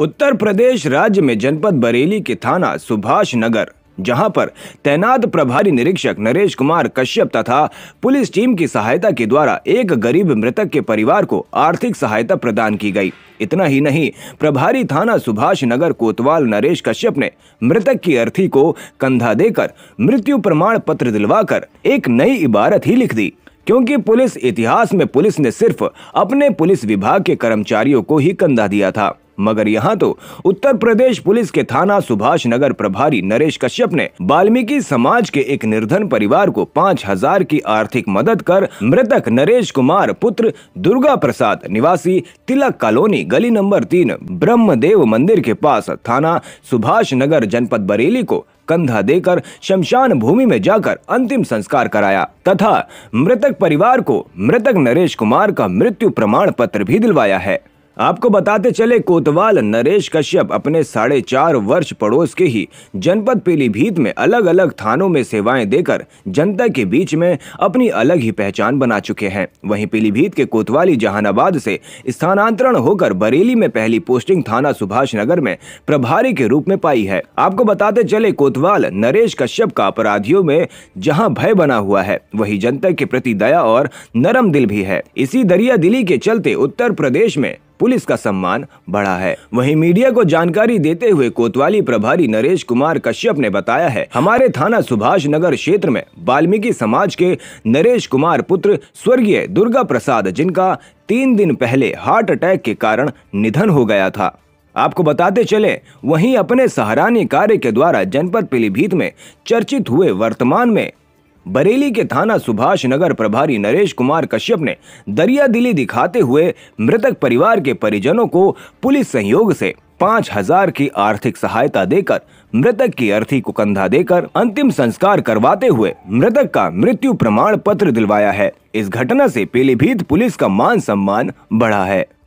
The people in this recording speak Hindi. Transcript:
उत्तर प्रदेश राज्य में जनपद बरेली के थाना सुभाष नगर जहां पर तैनात प्रभारी निरीक्षक नरेश कुमार कश्यप तथा पुलिस टीम की सहायता के द्वारा एक गरीब मृतक के परिवार को आर्थिक सहायता प्रदान की गई इतना ही नहीं प्रभारी थाना सुभाष नगर कोतवाल नरेश कश्यप ने मृतक की अर्थी को कंधा देकर मृत्यु प्रमाण पत्र दिलवाकर एक नई इबारत ही लिख दी क्योंकि पुलिस इतिहास में पुलिस ने सिर्फ अपने पुलिस विभाग के कर्मचारियों को ही कंधा दिया था मगर यहाँ तो उत्तर प्रदेश पुलिस के थाना सुभाष नगर प्रभारी नरेश कश्यप ने बाल्मीकि समाज के एक निर्धन परिवार को पाँच हजार की आर्थिक मदद कर मृतक नरेश कुमार पुत्र दुर्गा प्रसाद निवासी तिलक कॉलोनी गली नंबर तीन ब्रह्मदेव मंदिर के पास थाना सुभाष नगर जनपद बरेली को कंधा देकर शमशान भूमि में जाकर अंतिम संस्कार कराया तथा मृतक परिवार को मृतक नरेश कुमार का मृत्यु प्रमाण पत्र भी दिलवाया है आपको बताते चले कोतवाल नरेश कश्यप अपने साढ़े चार वर्ष पड़ोस के ही जनपद पीलीभीत में अलग अलग थानों में सेवाएं देकर जनता के बीच में अपनी अलग ही पहचान बना चुके हैं वहीं पीलीभीत के कोतवाली जहानाबाद से स्थानांतरण होकर बरेली में पहली पोस्टिंग थाना सुभाष नगर में प्रभारी के रूप में पाई है आपको बताते चले कोतवाल नरेश कश्यप का अपराधियों में जहाँ भय बना हुआ है वही जनता के प्रति दया और नरम दिल भी है इसी दरिया दिली के चलते उत्तर प्रदेश में पुलिस का सम्मान बढ़ा है वही मीडिया को जानकारी देते हुए कोतवाली प्रभारी नरेश कुमार कश्यप ने बताया है हमारे थाना सुभाष नगर क्षेत्र में वाल्मीकि समाज के नरेश कुमार पुत्र स्वर्गीय दुर्गा प्रसाद जिनका तीन दिन पहले हार्ट अटैक के कारण निधन हो गया था आपको बताते चले वहीं अपने सहारानी कार्य के द्वारा जनपद पीलीभीत में चर्चित हुए वर्तमान में बरेली के थाना सुभाष नगर प्रभारी नरेश कुमार कश्यप ने दरिया दिली दिखाते हुए मृतक परिवार के परिजनों को पुलिस सहयोग से पाँच हजार की आर्थिक सहायता देकर मृतक की अर्थी को कंधा देकर अंतिम संस्कार करवाते हुए मृतक का मृत्यु प्रमाण पत्र दिलवाया है इस घटना से पीलीभीत पुलिस का मान सम्मान बढ़ा है